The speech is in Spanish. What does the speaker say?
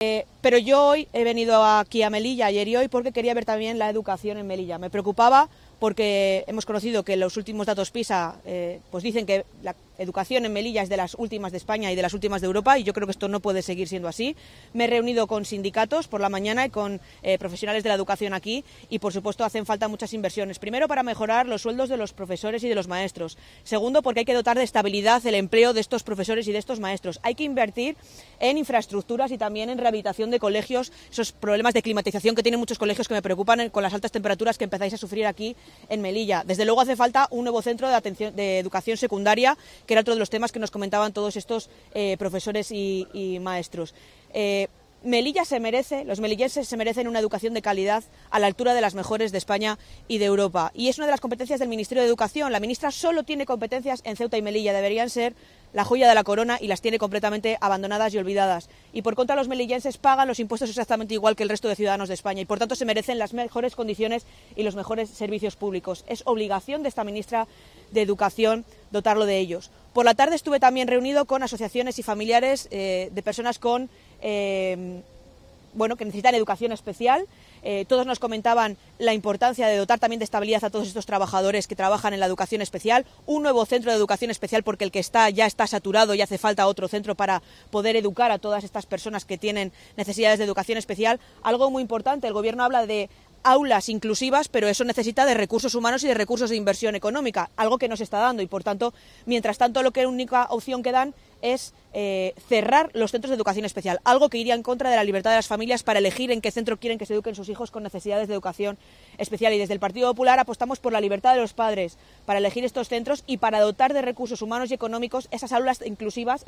Eh, pero yo hoy he venido aquí a Melilla, ayer y hoy, porque quería ver también la educación en Melilla. Me preocupaba porque hemos conocido que los últimos datos PISA eh, pues dicen que la Educación en Melilla es de las últimas de España y de las últimas de Europa y yo creo que esto no puede seguir siendo así. Me he reunido con sindicatos por la mañana y con eh, profesionales de la educación aquí y, por supuesto, hacen falta muchas inversiones. Primero, para mejorar los sueldos de los profesores y de los maestros. Segundo, porque hay que dotar de estabilidad el empleo de estos profesores y de estos maestros. Hay que invertir en infraestructuras y también en rehabilitación de colegios, esos problemas de climatización que tienen muchos colegios que me preocupan eh, con las altas temperaturas que empezáis a sufrir aquí en Melilla. Desde luego hace falta un nuevo centro de, atención, de educación secundaria que era otro de los temas que nos comentaban todos estos eh, profesores y, maestros. Eh, Melilla se merece, los melillenses se merecen una educación de calidad a la altura de las mejores de España y de Europa. Y es una de las competencias del Ministerio de Educación. La ministra solo tiene competencias en Ceuta y Melilla, deberían ser la joya de la corona y las tiene completamente abandonadas y olvidadas. Y por contra, los melillenses pagan los impuestos exactamente igual que el resto de ciudadanos de España y por tanto se merecen las mejores condiciones y los mejores servicios públicos. Es obligación de esta ministra de educación, dotarlo de ellos. Por la tarde estuve también reunido con asociaciones y familiares eh, de personas con, em, bueno, que necesitan educación especial. Eh, todos nos comentaban la importancia de dotar también de estabilidad a todos estos trabajadores que trabajan en la educación especial, un nuevo centro de educación especial porque el que está ya está saturado y hace falta otro centro para poder educar a todas estas personas que tienen necesidades de educación especial. Algo muy importante, el Gobierno habla de aulas inclusivas, pero eso necesita de recursos humanos y de recursos de inversión económica, algo que no se está dando y, por tanto, mientras tanto, lo que única opción que dan es eh, cerrar los centros de educación especial, algo que iría en contra de la libertad de las familias para elegir en qué centro quieren que se eduquen sus hijos con necesidades de educación especial. Y desde el Partido Popular apostamos por la libertad de los padres para elegir estos centros y para dotar de recursos humanos y económicos esas aulas inclusivas.